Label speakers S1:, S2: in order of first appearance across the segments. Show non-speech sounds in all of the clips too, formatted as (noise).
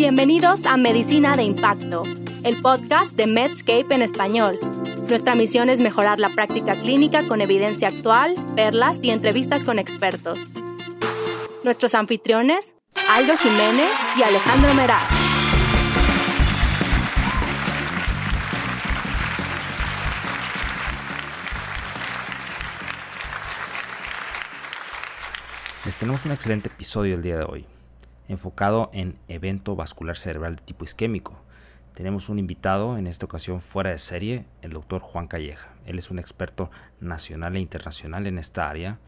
S1: Bienvenidos a Medicina de Impacto, el podcast de Medscape en español. Nuestra misión es mejorar la práctica clínica con evidencia actual, perlas y entrevistas con expertos. Nuestros anfitriones, Aldo Jiménez y Alejandro Meraz. Les tenemos un excelente episodio el día de hoy enfocado en evento vascular cerebral de tipo isquémico. Tenemos un invitado, en esta ocasión fuera de serie, el doctor Juan Calleja. Él es un experto nacional e internacional en esta área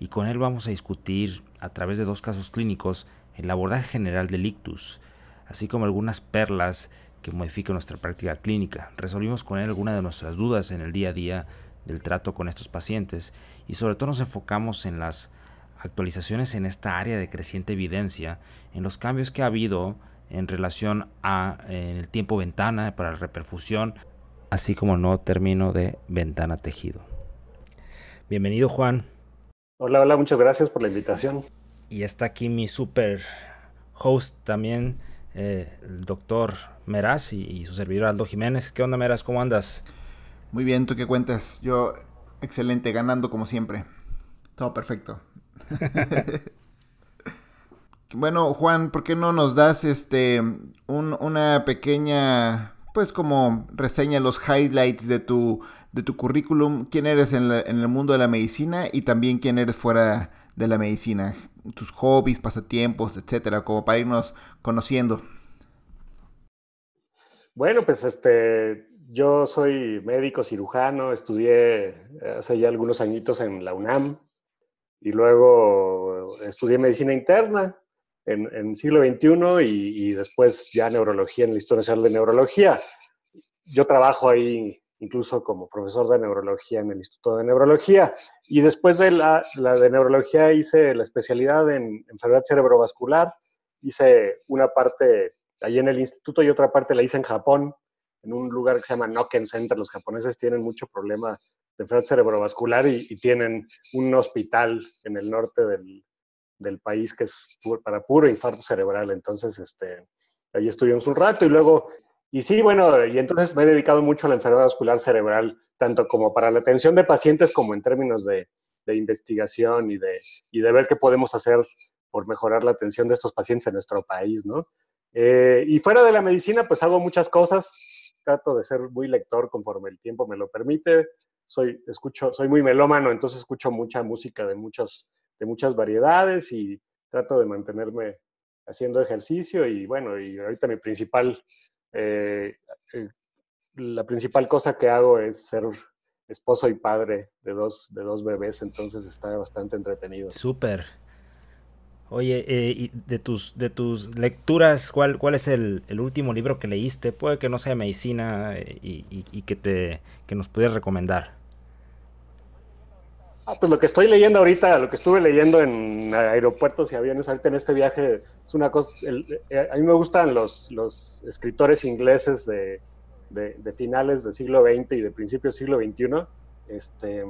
S1: y con él vamos a discutir a través de dos casos clínicos el abordaje general del ictus, así como algunas perlas que modifican nuestra práctica clínica. Resolvimos con él algunas de nuestras dudas en el día a día del trato con estos pacientes y sobre todo nos enfocamos en las actualizaciones en esta área de creciente evidencia, en los cambios que ha habido en relación a el tiempo ventana para la reperfusión, así como el nuevo término de ventana tejido. Bienvenido Juan.
S2: Hola, hola, muchas gracias por la invitación.
S1: Y está aquí mi super host también, eh, el doctor Meraz y, y,
S3: su servidor Aldo Jiménez. ¿Qué onda Meraz? ¿Cómo andas? Muy bien, ¿tú qué cuentas? Yo, excelente, ganando como siempre. Todo perfecto. (laughs) bueno, Juan, ¿por qué no nos das este un, una pequeña, pues como reseña los highlights de tu de tu currículum, quién eres en, el mundo de la medicina y también quién eres fuera de la medicina, tus hobbies, pasatiempos, etcétera, como para irnos conociendo.
S2: Bueno, pues este, yo soy médico cirujano, estudié eh, hace ya algunos añitos en la UNAM, y luego estudié medicina interna en, el siglo XXI y, después ya neurología en el Instituto Nacional de Neurología. Yo trabajo ahí incluso como profesor de neurología en el Instituto de Neurología y después de la, de neurología hice la especialidad en enfermedad cerebrovascular, hice una parte ahí en el instituto y otra parte la hice en Japón, en un lugar que se llama Noken Center. Los japoneses tienen mucho problema de enfermedad cerebrovascular y, tienen un hospital en el norte del, del país que es para puro infarto cerebral. Entonces, este, ahí estuvimos un rato y luego, y sí, bueno, y entonces me he dedicado mucho a la enfermedad vascular cerebral, tanto como para la atención de pacientes como en términos de, de investigación y de, y de ver qué podemos hacer por mejorar la atención de estos pacientes en nuestro país, ¿no? Eh, y fuera de la medicina, pues hago muchas cosas. Trato de ser muy lector conforme el tiempo me lo permite soy, escucho, soy muy melómano, entonces escucho mucha música de, muchos, de muchas variedades y trato de mantenerme haciendo ejercicio y bueno, y ahorita mi principal, eh, eh, la principal cosa que hago es ser esposo y padre de dos, de dos bebés, entonces está bastante entretenido. Súper. Oye,
S1: eh, y de tus, de tus lecturas, ¿cuál, cuál es el, último libro que leíste? Puede que no sea medicina y, que, te, que nos pudieras recomendar
S2: pues lo que estoy leyendo ahorita, lo que estuve leyendo en aeropuertos y aviones ahorita en este viaje, es una cosa, eh, a mí me gustan los, escritores ingleses de, finales del siglo XX y de principios del siglo XXI. Este,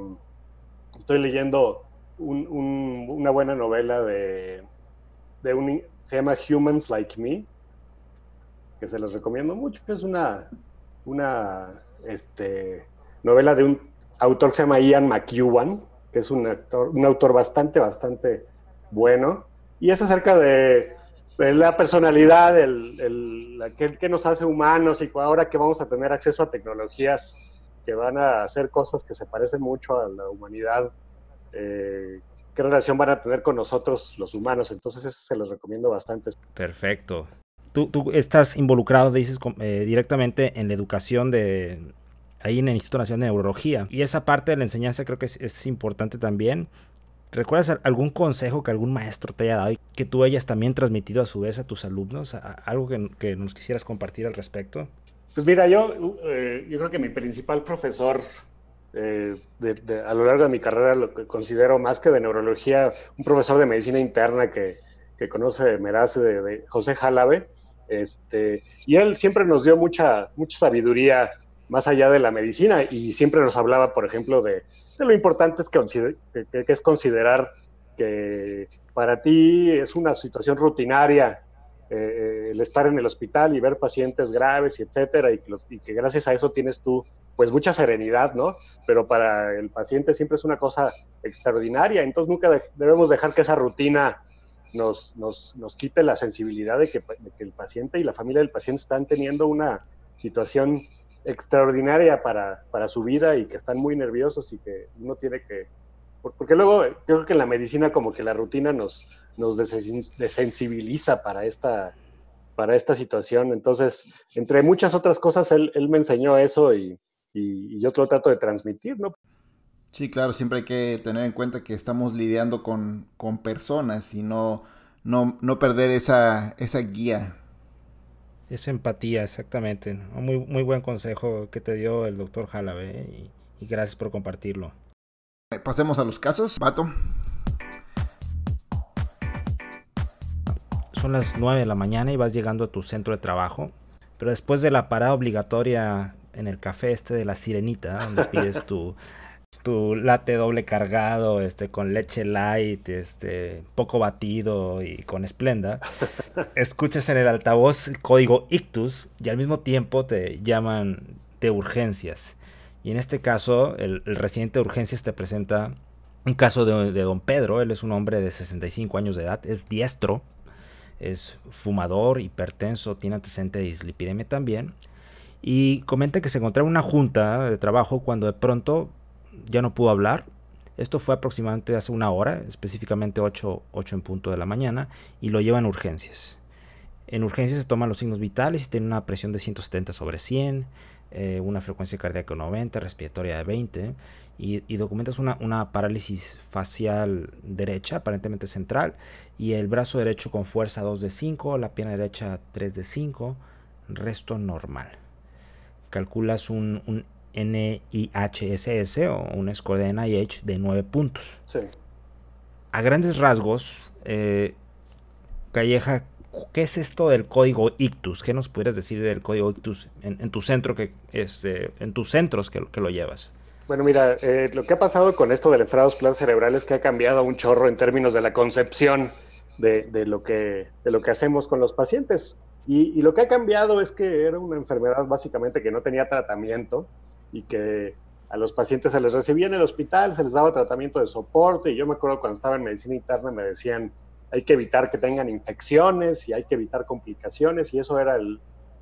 S2: estoy leyendo una buena novela de, un, se llama Humans Like Me, que se los recomiendo mucho. Es una, una este, novela de un autor que se llama Ian McEwan, que es un, actor, un autor bastante, bastante bueno. Y es acerca de, la personalidad, el, el, aquel que nos hace humanos y ahora que vamos a tener acceso a tecnologías que van a hacer cosas que se parecen mucho a la humanidad, eh, qué relación van a tener con nosotros los humanos. Entonces eso se los recomiendo bastante.
S1: Perfecto. Tú, tú estás involucrado, dices, eh, directamente en la educación de, ahí en el Instituto Nacional de Neurología. Y esa parte de la enseñanza creo que es, importante también. ¿Recuerdas algún consejo que algún maestro te haya dado y que tú hayas también transmitido a su vez a tus alumnos? ¿Algo que, nos quisieras compartir al respecto?
S2: Pues mira, yo, uh, eh, yo creo que mi principal profesor eh, a lo largo de mi carrera, lo que considero más que de neurología, un profesor de medicina interna que, que conoce Meraz, de, José Jalabe, este, y él siempre nos dio mucha, mucha sabiduría más allá de la medicina. Y siempre nos hablaba, por ejemplo, de, lo importante es que, es considerar que para ti es una situación rutinaria eh, eh, el estar en el hospital y ver pacientes graves, y etcétera, y, que gracias a eso tienes tú pues mucha serenidad, ¿no? Pero para el paciente siempre es una cosa extraordinaria, entonces nunca debemos dejar que esa rutina nos, nos, quite la sensibilidad de que, de que, el paciente y la familia del paciente están teniendo una situación extraordinaria para, su vida y que están muy nerviosos y que uno tiene que... Porque luego eh, yo creo que la medicina como que la rutina nos, nos desensibiliza para esta, para esta situación. Entonces, entre muchas otras cosas, él, me enseñó eso y, y, yo lo trato de transmitir, ¿no? Sí,
S3: claro, siempre hay que tener en cuenta que estamos lidiando con, personas y no, no, perder esa, esa guía
S1: es empatía, exactamente. Muy, muy buen consejo que te dio el doctor Jalabe ¿eh? y, gracias por compartirlo.
S3: Pasemos a los casos, pato
S1: Son las 9 de la mañana y vas llegando a tu centro de trabajo. Pero después de la parada obligatoria en el café este de la sirenita, donde (laughs) pides tu tu latte doble cargado, este, con leche light, este, poco batido y con esplenda, (laughs) escuchas en el altavoz código ictus y al mismo tiempo te llaman de urgencias. Y en este caso, el, reciente residente de urgencias te presenta un caso de, don Pedro. Él es un hombre de 65 años de edad, es diestro, es fumador, hipertenso, tiene antecedente de dislipidemia también. Y comenta que se encontraba en una junta de trabajo cuando de pronto ya no pudo hablar. Esto fue aproximadamente hace una hora, específicamente 8, en punto de la mañana, y lo llevan en urgencias. En urgencias se toman los signos vitales y tiene una presión de 170 sobre 100, eh, una frecuencia cardíaca de 90, respiratoria de 20, y, y documentas una, parálisis facial derecha, aparentemente central, y el brazo derecho con fuerza 2 de 5, la pierna derecha 3 de 5, resto normal. Calculas un NIHSS o un score de NIH de 9 puntos. Sí. A grandes rasgos, eh, Calleja, ¿qué es esto del código Ictus? ¿Qué nos pudieras decir del código Ictus en, tu centro que este, en tus centros que, lo llevas?
S2: Bueno, mira, eh, lo que ha pasado con esto del los vascular cerebral es que ha cambiado un chorro en términos de la concepción de, lo, que, lo que hacemos con los pacientes. y, lo que ha cambiado es que era una enfermedad básicamente que no tenía tratamiento, y que a los pacientes se les recibía en el hospital, se les daba tratamiento de soporte y yo me acuerdo cuando estaba en medicina interna me decían, hay que evitar que tengan infecciones y hay que evitar complicaciones y eso era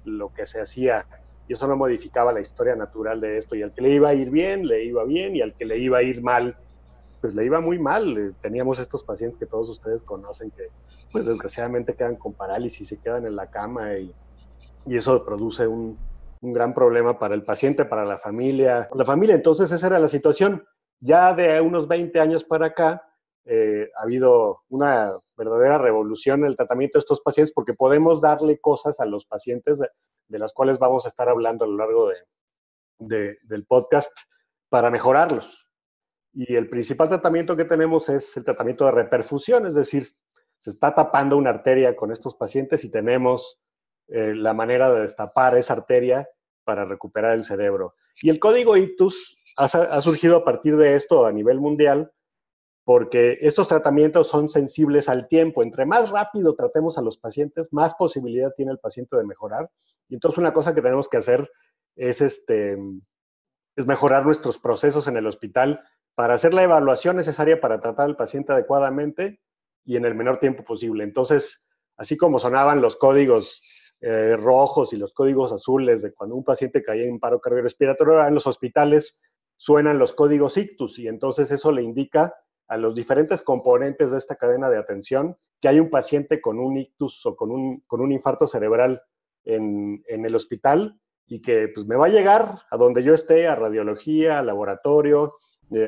S2: lo que se hacía y eso no modificaba la historia natural de esto y al que le iba a ir bien, le iba bien y al que le iba a ir mal, pues le iba muy mal. Eh, teníamos estos pacientes que todos ustedes conocen que pues desgraciadamente quedan con parálisis, se quedan en la cama y, y eso produce un, un gran problema para el paciente, para la familia. La familia, entonces esa era la situación. Ya de unos 20 años para acá, eh, ha habido una verdadera revolución en el tratamiento de estos pacientes porque podemos darle cosas a los pacientes de, las cuales vamos a estar hablando a lo largo del podcast para mejorarlos. Y el principal tratamiento que tenemos es el tratamiento de reperfusión, es decir, se está tapando una arteria con estos pacientes y tenemos eh, la manera de destapar esa arteria para recuperar el cerebro. Y el código ITUS ha, surgido a partir de esto a nivel mundial, porque estos tratamientos son sensibles al tiempo. Entre más rápido tratemos a los pacientes, más posibilidad tiene el paciente de mejorar. Y entonces una cosa que tenemos que hacer es, este, es mejorar nuestros procesos en el hospital para hacer la evaluación necesaria para tratar al paciente adecuadamente y en el menor tiempo posible. Entonces, así como sonaban los códigos eh, rojos y los códigos azules de cuando un paciente cae en paro cardiorrespiratorio, en los hospitales suenan los códigos ictus y entonces eso le indica a los diferentes componentes de esta cadena de atención que hay un paciente con un ictus o con un, infarto cerebral en, en el hospital y que pues, me va a llegar a donde yo esté, a radiología, a laboratorio,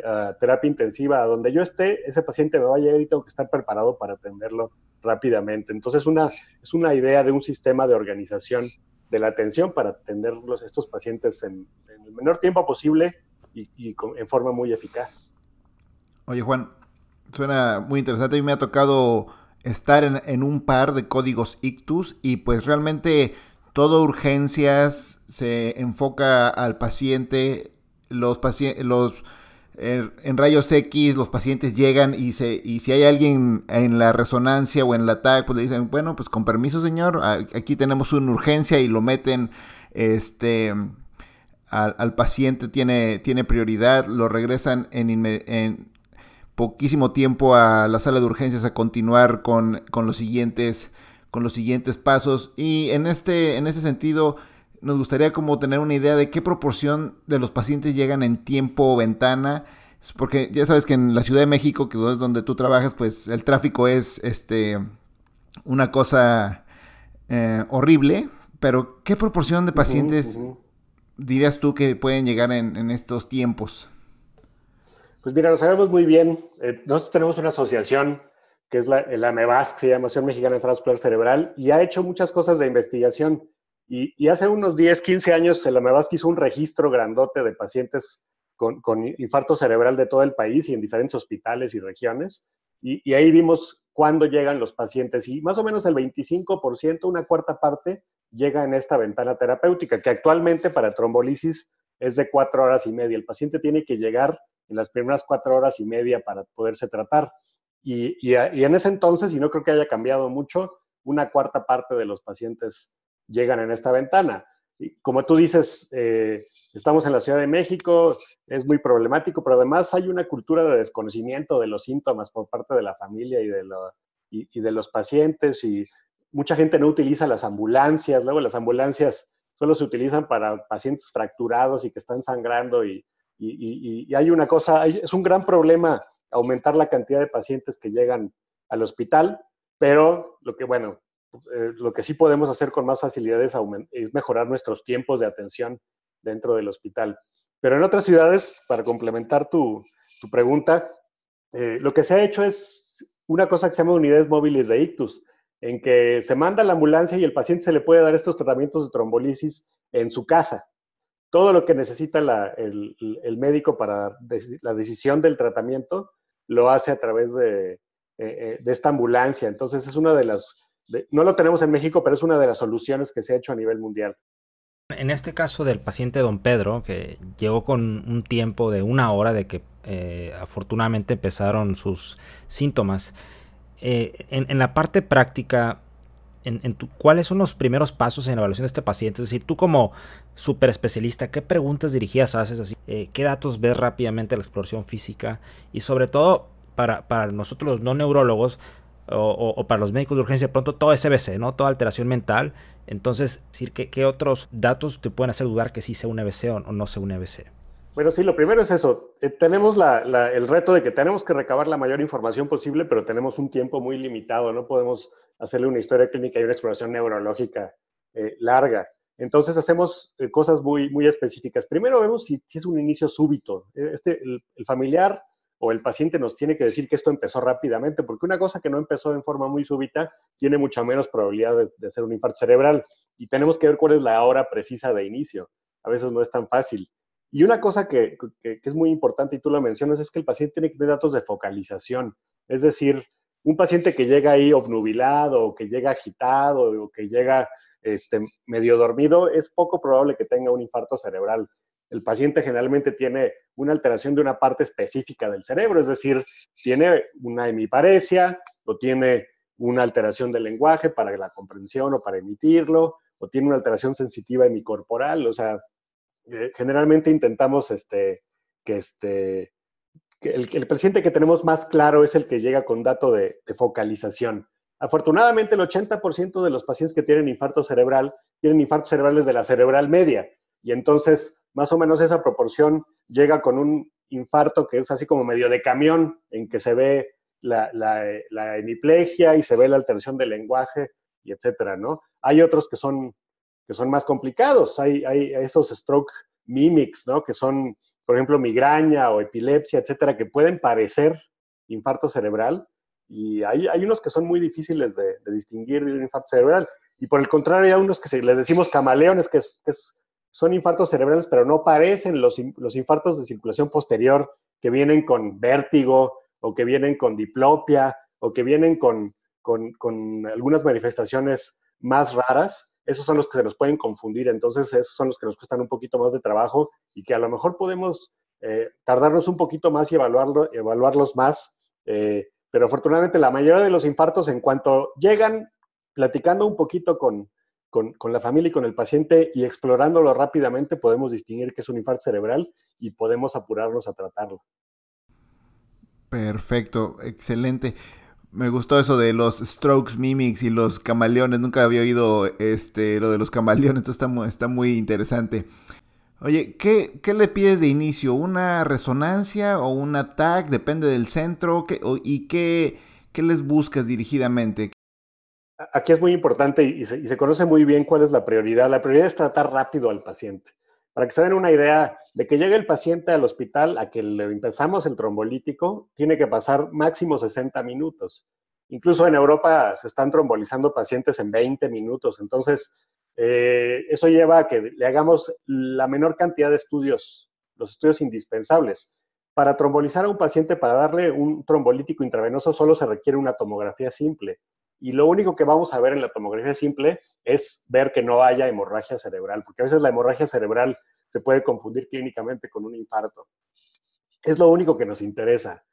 S2: Ah, terapia intensiva, a donde yo esté, ese paciente me va a llegar y tengo que estar preparado para atenderlo rápidamente. Entonces, una, es una idea de un sistema de organización de la atención para atender estos pacientes en, el menor tiempo posible y, en forma muy eficaz.
S3: Oye, Juan, suena muy interesante. A mí me ha tocado estar en, un par de códigos ictus y pues realmente todo urgencias se enfoca al paciente, los, pacientes los en, rayos X los pacientes llegan y, se, y si hay alguien en la resonancia o en la TAC, pues le dicen, bueno, pues con permiso señor, aquí tenemos una urgencia y lo meten, este, al, paciente tiene, tiene prioridad, lo regresan en, en poquísimo tiempo a la sala de urgencias a continuar con, con los siguientes con los siguientes pasos. Y en este, en ese sentido, nos gustaría como tener una idea de qué proporción de los pacientes llegan en tiempo o ventana, porque ya sabes que en la Ciudad de México, que es donde tú trabajas, pues el tráfico es este una cosa eh, horrible, pero ¿qué proporción de pacientes dirías tú que pueden llegar en, estos tiempos?
S2: Pues mira, lo sabemos muy bien. Eh, nosotros tenemos una asociación que es la, la se llama Asociación Mexicana de Vascular Cerebral, y ha hecho muchas cosas de investigación. Y, hace unos 10, 15 años, el Amebaski hizo un registro grandote de pacientes con, infarto cerebral de todo el país y en diferentes hospitales y regiones. Y, ahí vimos cuándo llegan los pacientes. Y más o menos el 25%, una cuarta parte, llega en esta ventana terapéutica, que actualmente para trombolisis es de cuatro horas y media. El paciente tiene que llegar en las primeras cuatro horas y media para poderse tratar. y en ese entonces, y no creo que haya cambiado mucho, una cuarta parte de los pacientes llegan en esta ventana. Y como tú dices, eh, estamos en la Ciudad de México, es muy problemático, pero además hay una cultura de desconocimiento de los síntomas por parte de la familia y de, los pacientes y mucha gente no utiliza las ambulancias, luego las ambulancias solo se utilizan para pacientes fracturados y que están sangrando y, hay una cosa, es un gran problema aumentar la cantidad de pacientes que llegan al hospital, pero lo que, bueno, eh, lo que sí podemos hacer con más facilidad es, mejorar nuestros tiempos de atención dentro del hospital. Pero en otras ciudades, para complementar tu, tu pregunta, eh, lo que se ha hecho es una cosa que se llama unidades móviles de ictus, en que se manda la ambulancia y el paciente se le puede dar estos tratamientos de trombolisis en su casa. Todo lo que necesita el, médico para la decisión del tratamiento lo hace a través de, eh, de esta ambulancia. Entonces es una de las no lo tenemos en México, pero es una de las soluciones que se ha hecho a nivel mundial.
S1: En este caso del paciente don Pedro, que llegó con un tiempo de una hora de que eh, afortunadamente empezaron sus síntomas, eh, en, la parte práctica, ¿cuáles son los primeros pasos en la evaluación de este paciente? Es decir, tú como superespecialista, especialista, ¿qué preguntas dirigidas haces? Eh, ¿Qué datos ves rápidamente la exploración física? Y sobre todo, para, para nosotros los no neurólogos, o, para los médicos de urgencia pronto todo es EBC, ¿no? Toda alteración mental. Entonces, decir, ¿qué, otros datos te pueden hacer dudar que sí sea un EBC o, no sea un EBC?
S2: Bueno, sí, lo primero es eso. Eh, tenemos el reto de que tenemos que recabar la mayor información posible, pero tenemos un tiempo muy limitado. No podemos hacerle una historia clínica y una exploración neurológica eh, larga. Entonces hacemos eh, cosas muy, muy específicas. Primero vemos si, es un inicio súbito. Este, el familiar o el paciente nos tiene que decir que esto empezó rápidamente, porque una cosa que no empezó en forma muy súbita tiene mucha menos probabilidad de, ser un infarto cerebral y tenemos que ver cuál es la hora precisa de inicio. A veces no es tan fácil. Y una cosa que, es muy importante y tú lo mencionas es que el paciente tiene que tener datos de focalización. Es decir, un paciente que llega ahí obnubilado o que llega agitado o que llega este, medio dormido, es poco probable que tenga un infarto cerebral el paciente generalmente tiene una alteración de una parte específica del cerebro, es decir, tiene una hemiparesia o tiene una alteración del lenguaje para la comprensión o para emitirlo, o tiene una alteración sensitiva hemicorporal, o sea, eh, generalmente intentamos este, que, este, el, paciente que tenemos más claro es el que llega con dato de, de focalización. Afortunadamente, el 80% de los pacientes que tienen infarto cerebral tienen infartos cerebrales de la cerebral media, y entonces más o menos esa proporción llega con un infarto que es así como medio de camión, en que se ve la, hemiplegia y se ve la alteración del lenguaje y etcétera, ¿no? Hay otros que son, que son más complicados, hay, hay stroke mimics, ¿no? Que son, por ejemplo, migraña o epilepsia, etcétera, que pueden parecer infarto cerebral y hay, hay unos que son muy difíciles de, distinguir de un infarto cerebral. Y por el contrario, hay unos que se, les decimos camaleones, que es, que es son infartos cerebrales, pero no parecen los, los infartos de circulación posterior que vienen con vértigo o que vienen con diplopia o que vienen con, con, algunas manifestaciones más raras. Esos son los que se nos pueden confundir, entonces esos son los que nos cuestan un poquito más de trabajo y que a lo mejor podemos eh, tardarnos un poquito más y evaluarlo, evaluarlos más. Eh, pero afortunadamente la mayoría de los infartos, en cuanto llegan, platicando un poquito con, con, la familia y con el paciente y explorándolo rápidamente podemos distinguir que es un infarto cerebral y podemos apurarnos a tratarlo.
S3: Perfecto, excelente. Me gustó eso de los strokes mimics y los camaleones. Nunca había oído este, lo de los camaleones, Esto está, muy interesante. Oye, ¿qué, le pides de inicio? ¿Una resonancia o un ataque? Depende del centro. ¿Y qué, qué les buscas dirigidamente?
S2: Aquí es muy importante y se, conoce muy bien cuál es la prioridad. La prioridad es tratar rápido al paciente. Para que se den una idea, de que llegue el paciente al hospital a que le empezamos el trombolítico, tiene que pasar máximo 60 minutos. Incluso en Europa se están trombolizando pacientes en 20 minutos. Entonces, eh, eso lleva a que le hagamos la menor cantidad de estudios, los estudios indispensables. Para trombolizar a un paciente, para darle un trombolítico intravenoso, solo se requiere una tomografía simple y lo único que vamos a ver en la tomografía simple es ver que no haya hemorragia cerebral, porque a veces la hemorragia cerebral se puede confundir clínicamente con un infarto. Es lo único que nos interesa.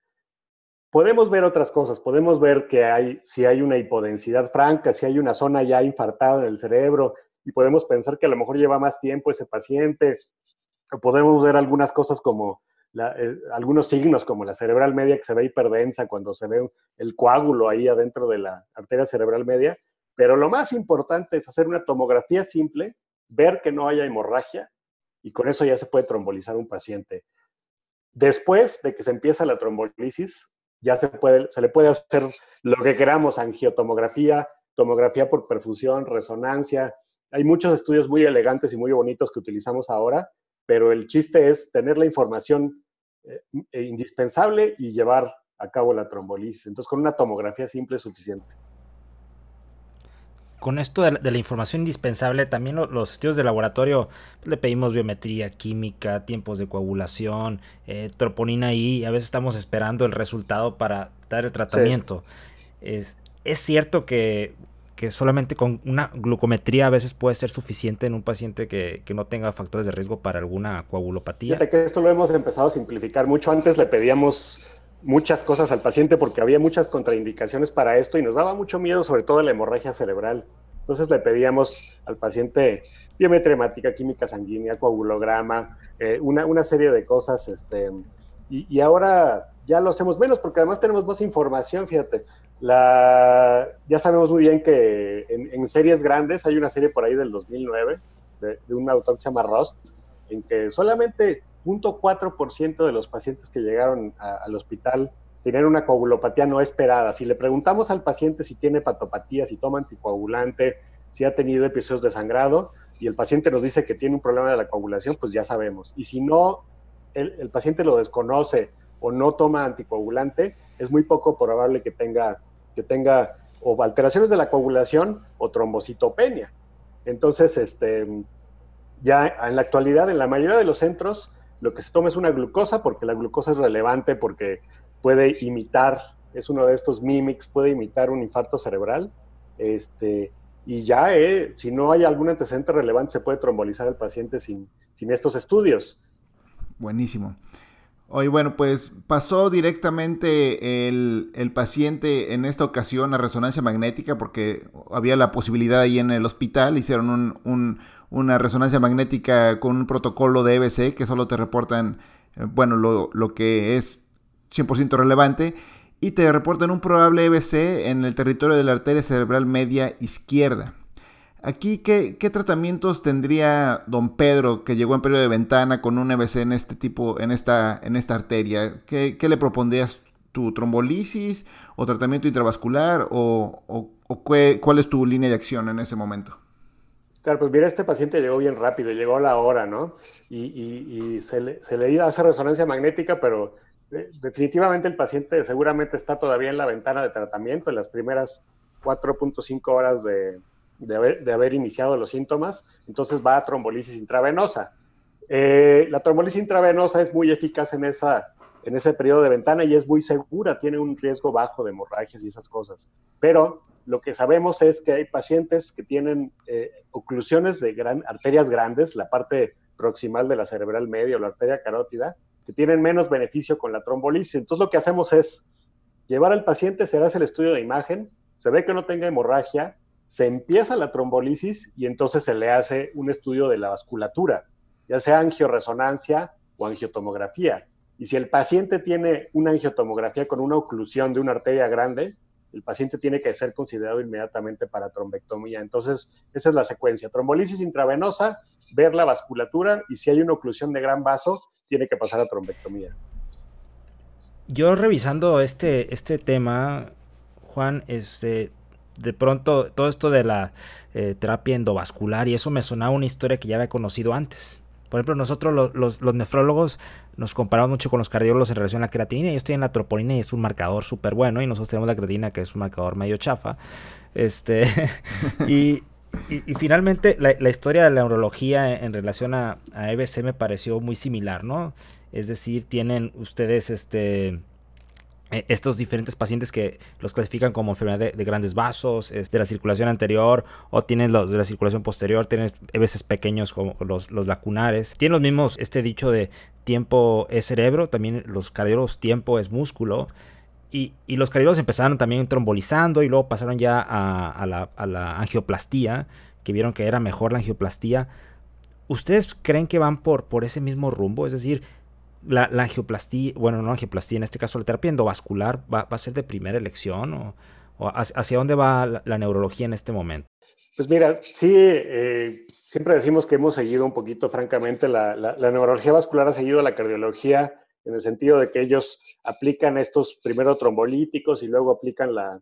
S2: Podemos ver otras cosas, podemos ver que hay, si hay una hipodensidad franca, si hay una zona ya infartada del cerebro, y podemos pensar que a lo mejor lleva más tiempo ese paciente, o podemos ver algunas cosas como eh, algunos signos como la cerebral media que se ve hiperdensa cuando se ve el coágulo ahí adentro de la arteria cerebral media, pero lo más importante es hacer una tomografía simple, ver que no haya hemorragia y con eso ya se puede trombolizar un paciente. Después de que se empieza la trombolisis, ya se, puede, se le puede hacer lo que queramos, angiotomografía, tomografía por perfusión, resonancia. Hay muchos estudios muy elegantes y muy bonitos que utilizamos ahora pero el chiste es tener la información eh, eh, indispensable y llevar a cabo la trombolisis. Entonces, con una tomografía simple es suficiente.
S1: Con esto de la, información indispensable, también los estudios de laboratorio pues, le pedimos biometría, química, tiempos de coagulación, eh, troponina y a veces estamos esperando el resultado para dar el tratamiento. Es, es cierto que que solamente con una glucometría a veces puede ser suficiente en un paciente que, no tenga factores de riesgo para alguna coagulopatía. Fíjate
S2: que esto lo hemos empezado a simplificar mucho. Antes le pedíamos muchas cosas al paciente porque había muchas contraindicaciones para esto y nos daba mucho miedo, sobre todo la hemorragia cerebral. Entonces le pedíamos al paciente biometría hemática, química sanguínea, coagulograma, eh, una, una, serie de cosas. Este, y, y, ahora ya lo hacemos menos porque además tenemos más información, fíjate. La, ya sabemos muy bien que en, series grandes, hay una serie por ahí del 2009 de, una un autor que se llama Rust, en que solamente 0.4% de los pacientes que llegaron al hospital tenían una coagulopatía no esperada. Si le preguntamos al paciente si tiene patopatía, si toma anticoagulante, si ha tenido episodios de sangrado, y el paciente nos dice que tiene un problema de la coagulación, pues ya sabemos. Y si no, el, el paciente lo desconoce o no toma anticoagulante, es muy poco probable que tenga que tenga o alteraciones de la coagulación o trombocitopenia. Entonces, este, ya en la actualidad, en la mayoría de los centros, lo que se toma es una glucosa, porque la glucosa es relevante, porque puede imitar, es uno de estos mimics, puede imitar un infarto cerebral. Este, y ya, eh, si no hay algún antecedente relevante, se puede trombolizar al paciente sin, sin estos estudios.
S3: Buenísimo. Hoy bueno, pues pasó directamente el, paciente en esta ocasión a resonancia magnética porque había la posibilidad ahí en el hospital, hicieron un, un, una resonancia magnética con un protocolo de EBC que solo te reportan, eh, bueno, lo, lo que es 100% relevante y te reportan un probable EBC en el territorio de la arteria cerebral media izquierda. Aquí, ¿qué, tratamientos tendría don Pedro que llegó en periodo de ventana con un EBC en este tipo, en esta, arteria? ¿Qué, le propondrías tu trombolisis o tratamiento intravascular o, cuál es tu línea de acción en ese momento?
S2: Claro, pues mira, este paciente llegó bien rápido, llegó a la hora, ¿no? Y, se, le, se esa resonancia magnética, pero eh, definitivamente el paciente seguramente está todavía en la ventana de tratamiento, en las primeras 4.5 horas de, de haber, iniciado los síntomas, entonces va a trombolisis intravenosa. Eh, la trombolisis intravenosa es muy eficaz en, esa, en ese periodo de ventana y es muy segura, tiene un riesgo bajo de hemorragias y esas cosas. Pero lo que sabemos es que hay pacientes que tienen eh, oclusiones de gran, arterias grandes, la parte proximal de la cerebral media o la arteria carótida, que tienen menos beneficio con la trombolisis. Entonces lo que hacemos es llevar al paciente, se hace el estudio de imagen, se ve que no tenga hemorragia, se empieza la trombolisis y entonces se le hace un estudio de la vasculatura, ya sea angioresonancia o angiotomografía. Y si el paciente tiene una angiotomografía con una oclusión de una arteria grande, el paciente tiene que ser considerado inmediatamente para trombectomía. Entonces, esa es la secuencia. Trombolisis intravenosa, ver la vasculatura y si hay una oclusión de gran vaso, tiene que pasar a trombectomía.
S1: Yo revisando este, este tema, Juan, este, de pronto todo esto de la eh, terapia endovascular y eso me sonaba una historia que ya había conocido antes. Por ejemplo, nosotros los, nefrólogos nos comparamos mucho con los cardiólogos en relación a la creatinina. Yo estoy en la troponina y es un marcador súper bueno y nosotros tenemos la creatina que es un marcador medio chafa. Este, (laughs) y, finalmente la, historia de la neurología en, relación a, a, EBC me pareció muy similar, ¿no? Es decir, tienen ustedes este eh, estos diferentes pacientes que los clasifican como enfermedad de, grandes vasos, de la circulación anterior, o tienen los de la circulación posterior, tienen veces pequeños como los, lacunares. Tienen los mismos, este dicho de tiempo es cerebro, también los cardiólogos tiempo es músculo. Y, los cardiólogos empezaron también trombolizando y luego pasaron ya a, la, angioplastía, que vieron que era mejor la angioplastía. ¿Ustedes creen que van por, por ese mismo rumbo? Es decir, la, la angioplastía, bueno, no angioplastía, en este caso la terapia endovascular va, a ser de primera elección o, hacia dónde va la, neurología en este momento?
S2: Pues mira, sí, eh, siempre decimos que hemos seguido un poquito, francamente, la, neurología vascular ha seguido la cardiología en el sentido de que ellos aplican estos primeros trombolíticos y luego aplican la,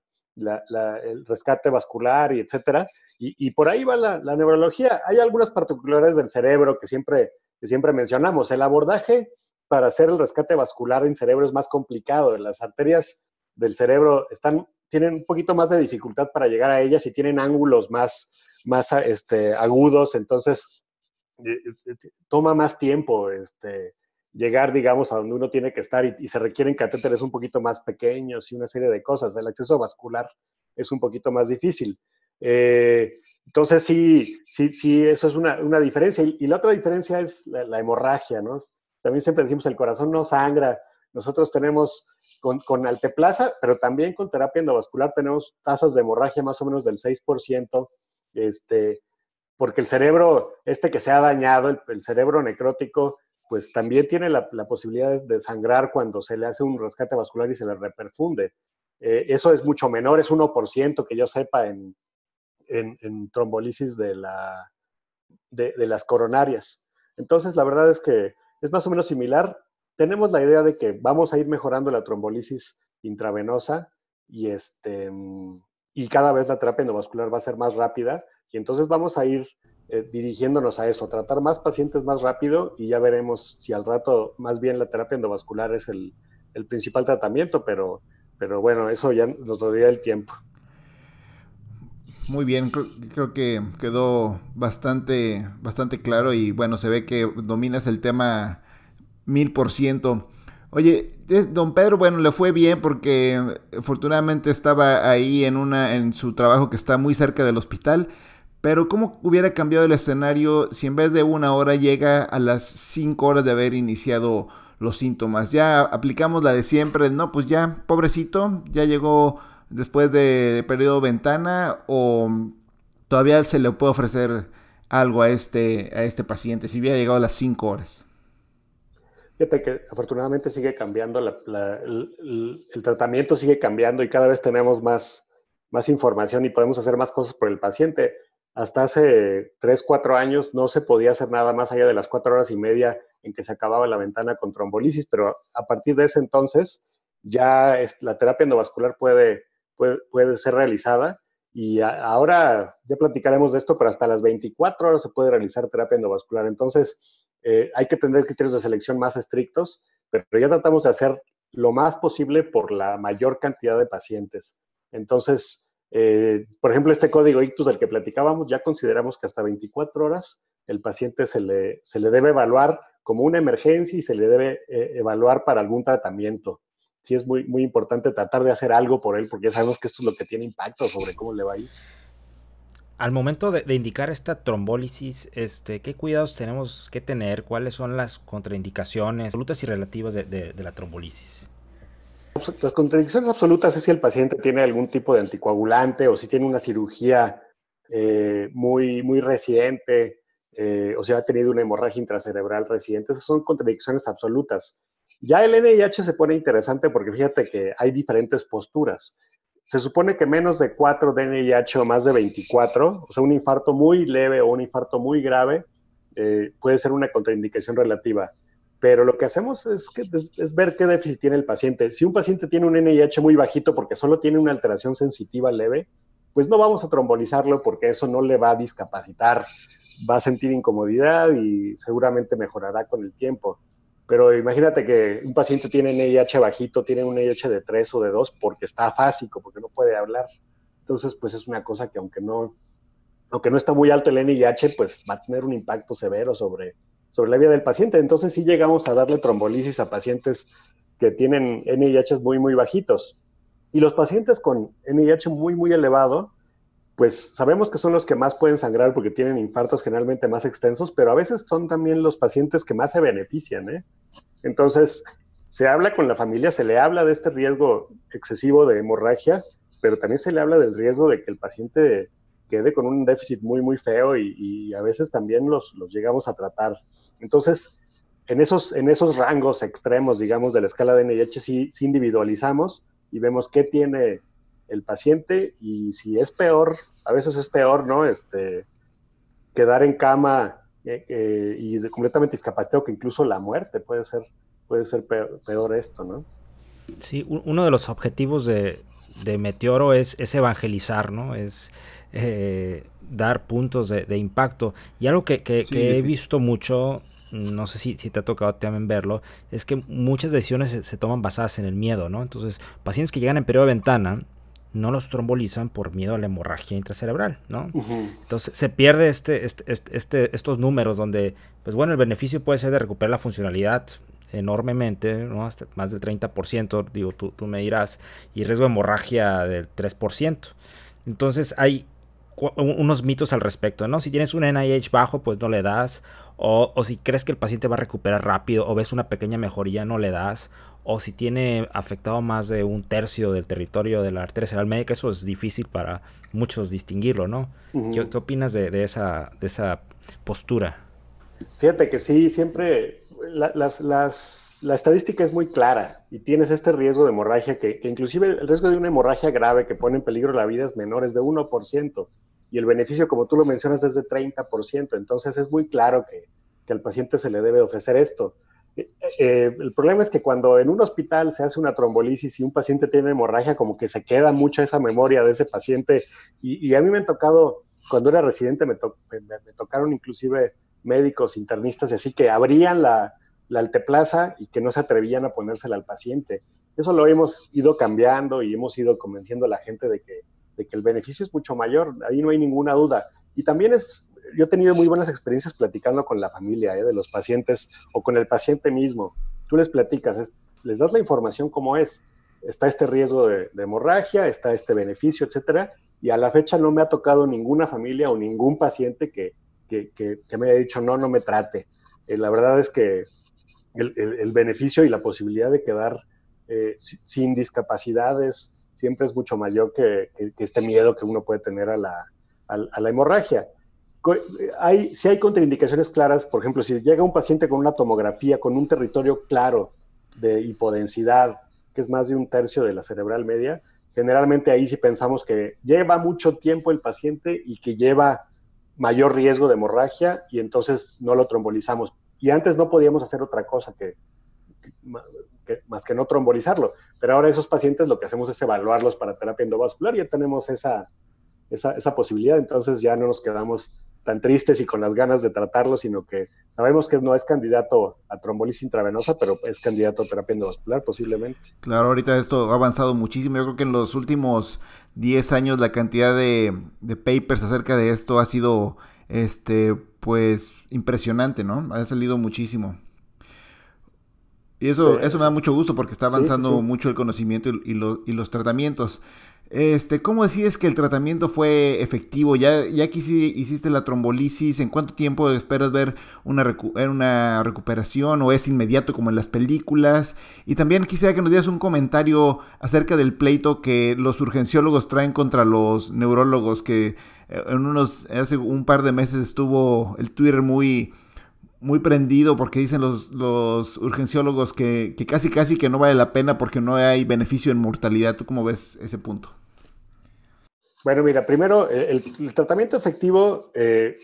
S2: el rescate vascular y etcétera. Y, por ahí va la, neurología. Hay algunas particularidades del cerebro que siempre, que siempre mencionamos. El abordaje para hacer el rescate vascular en cerebro es más complicado. Las arterias del cerebro están, tienen un poquito más de dificultad para llegar a ellas y tienen ángulos más, más este, agudos, entonces eh, eh, eh, toma más tiempo este, llegar, digamos, a donde uno tiene que estar y, se requieren catéteres un poquito más pequeños y una serie de cosas. El acceso vascular es un poquito más difícil. entonces, sí, sí, sí, eso es una, diferencia. Y, la otra diferencia es la hemorragia, ¿no? También siempre decimos, el corazón no sangra. Nosotros tenemos con, alteplaza, pero también con terapia endovascular, tenemos tasas de hemorragia más o menos del 6%, este, porque el cerebro, este que se ha dañado, el, cerebro necrótico, pues también tiene la, posibilidad de sangrar cuando se le hace un rescate vascular y se le reperfunde. Eh, eso es mucho menor, es 1% que yo sepa en, trombolisis de, la, de, las coronarias. Entonces, la verdad es que es más o menos similar. Tenemos la idea de que vamos a ir mejorando la trombolisis intravenosa y, este, y cada vez la terapia endovascular va a ser más rápida y entonces vamos a ir eh, dirigiéndonos a eso, tratar más pacientes más rápido y ya veremos si al rato más bien la terapia endovascular es el, principal tratamiento, pero, pero bueno, eso ya nos lo dirá el tiempo.
S3: Muy bien, creo, que quedó bastante, bastante claro y bueno, se ve que dominas el tema mil por ciento. Oye, don Pedro, bueno, le fue bien porque afortunadamente estaba ahí en una, en su trabajo que está muy cerca del hospital. Pero ¿cómo hubiera cambiado el escenario si en vez de una hora llega a las cinco horas de haber iniciado los síntomas? Ya aplicamos la de siempre, no, pues ya, pobrecito, ya llegó después de periodo ventana o todavía se le puede ofrecer algo a este, a este paciente si hubiera llegado a las 5 horas?
S2: Fíjate que afortunadamente sigue cambiando, el, tratamiento sigue cambiando y cada vez tenemos más, más información y podemos hacer más cosas por el paciente. Hasta hace 3, 4 años no se podía hacer nada más allá de las 4 horas y media en que se acababa la ventana con trombolisis, pero a partir de ese entonces ya la terapia endovascular puede puede, ser realizada. Y ahora ya platicaremos de esto, pero hasta las 24 horas se puede realizar terapia endovascular. Entonces, eh, hay que tener criterios de selección más estrictos, pero ya tratamos de hacer lo más posible por la mayor cantidad de pacientes. Entonces, eh, por ejemplo, este código ICTUS del que platicábamos, ya consideramos que hasta 24 horas el paciente se le, se le debe evaluar como una emergencia y se le debe eh, evaluar para algún tratamiento sí es muy, muy importante tratar de hacer algo por él, porque ya sabemos que esto es lo que tiene impacto sobre cómo le va a ir.
S1: Al momento de, indicar esta trombólisis, este, ¿qué cuidados tenemos que tener? ¿Cuáles son las contraindicaciones absolutas y relativas de, la trombolisis?
S2: Pues, las contraindicaciones absolutas es si el paciente tiene algún tipo de anticoagulante o si tiene una cirugía eh, muy, muy reciente eh, o si ha tenido una hemorragia intracerebral reciente. Esas son contradicciones absolutas. Ya el NIH se pone interesante porque fíjate que hay diferentes posturas. Se supone que menos de 4 de NIH o más de 24, o sea, un infarto muy leve o un infarto muy grave, eh, puede ser una contraindicación relativa. Pero lo que hacemos es, es ver qué déficit tiene el paciente. Si un paciente tiene un NIH muy bajito porque solo tiene una alteración sensitiva leve, pues no vamos a trombolizarlo porque eso no le va a discapacitar, va a sentir incomodidad y seguramente mejorará con el tiempo. Pero imagínate que un paciente tiene NIH bajito, tiene un NIH de 3 o de 2 porque está afásico, porque no puede hablar. Entonces, pues es una cosa que aunque no, aunque no está muy alto el NIH, pues va a tener un impacto severo sobre, sobre la vida del paciente. Entonces, sí llegamos a darle trombolisis a pacientes que tienen NIH muy, muy bajitos. Y los pacientes con NIH muy, muy elevado, pues sabemos que son los que más pueden sangrar porque tienen infartos generalmente más extensos, pero a veces son también los pacientes que más se benefician. ¿eh? Entonces, se habla con la familia, se le habla de este riesgo excesivo de hemorragia, pero también se le habla del riesgo de que el paciente quede con un déficit muy, muy feo y, a veces también los, los, llegamos a tratar. Entonces, en esos, en esos rangos extremos, digamos, de la escala de NIH, sí individualizamos y vemos qué tiene el paciente y si es peor, a veces es peor, ¿no? Este, quedar en cama eh, eh, y completamente discapacitado que incluso la muerte puede ser, puede ser peor, esto, ¿no? Sí,
S1: uno de los objetivos de, Meteoro es, evangelizar, ¿no? Es eh, dar puntos de, impacto. Y algo que, he visto mucho, no sé si, te ha tocado también verlo, es que muchas decisiones se, se, toman basadas en el miedo, ¿no? Entonces, pacientes que llegan en periodo de ventana no los trombolizan por miedo a la hemorragia intracerebral, ¿no? Entonces se pierde este este, este, este, estos números donde, pues bueno, el beneficio puede ser de recuperar la funcionalidad enormemente, ¿no? más del 30%, digo, tú, me dirás, y riesgo de hemorragia del 3%. Entonces hay unos mitos al respecto, ¿no? Si tienes un NIH bajo, pues no le das, o, o si crees que el paciente va a recuperar rápido, o ves una pequeña mejoría, no le das, o si tiene afectado más de un tercio del territorio de la arteria cerebral médica, eso es difícil para muchos distinguirlo, ¿no? ¿Qué, opinas de, esa, de esa postura?
S2: Fíjate que sí, siempre la, estadística es muy clara y tienes este riesgo de hemorragia, que, inclusive el riesgo de una hemorragia grave que pone en peligro la vida es menor, es de 1%, y el beneficio, como tú lo mencionas, es de 30%, entonces es muy claro que, que al paciente se le debe ofrecer esto eh, el problema es que cuando en un hospital se hace una trombolisis y un paciente tiene hemorragia, como que se queda mucha esa memoria de ese paciente. Y, a mí me han tocado, cuando era residente, me, tocaron inclusive médicos, internistas y así, que abrían la, alteplaza y que no se atrevían a ponérsela al paciente. Eso lo hemos ido cambiando y hemos ido convenciendo a la gente de que, de que el beneficio es mucho mayor, ahí no hay ninguna duda. Y también es, yo he tenido muy buenas experiencias platicando con la familia ¿eh? de los pacientes o con el paciente mismo. Tú les platicas, les das la información como es. Está este riesgo de, hemorragia, está este beneficio, etcétera. Y a la fecha no me ha tocado ninguna familia o ningún paciente que, que, me haya dicho no, no me trate. Eh, la verdad es que el, beneficio y la posibilidad de quedar eh, sin discapacidades siempre es mucho mayor que, este miedo que uno puede tener a la, a la hemorragia hay, si hay contraindicaciones claras, por ejemplo, si llega un paciente con una tomografía, con un territorio claro de hipodensidad, que es más de un tercio de la cerebral media, generalmente ahí sí pensamos que lleva mucho tiempo el paciente y que lleva mayor riesgo de hemorragia y entonces no lo trombolizamos. Y antes no podíamos hacer otra cosa que, más que no trombolizarlo. Pero ahora esos pacientes lo que hacemos es evaluarlos para terapia endovascular, y ya tenemos esa, esa, esa posibilidad, entonces ya no nos quedamos tan tristes y con las ganas de tratarlo, sino que sabemos que no es candidato a trombolis intravenosa, pero es candidato a terapia endovascular posiblemente.
S3: Claro, ahorita esto ha avanzado muchísimo. Yo creo que en los últimos 10 años la cantidad de, papers acerca de esto ha sido este pues impresionante, ¿no? Ha salido muchísimo. Y eso, eso me da mucho gusto porque está avanzando mucho el conocimiento y los tratamientos. Este, ¿Cómo decides que el tratamiento fue efectivo? Ya, ya que hiciste la trombolisis, ¿en cuánto tiempo esperas ver una, una recuperación o es inmediato como en las películas? Y también quisiera que nos dieras un comentario acerca del pleito que los urgenciólogos traen contra los neurólogos, que eh, en unos, hace un par de meses estuvo el Twitter muy muy prendido porque dicen los, urgenciólogos que, casi casi que no vale la pena porque no hay beneficio en mortalidad. ¿Tú cómo ves ese punto?
S2: Bueno, mira, primero, eh, el, tratamiento efectivo, eh,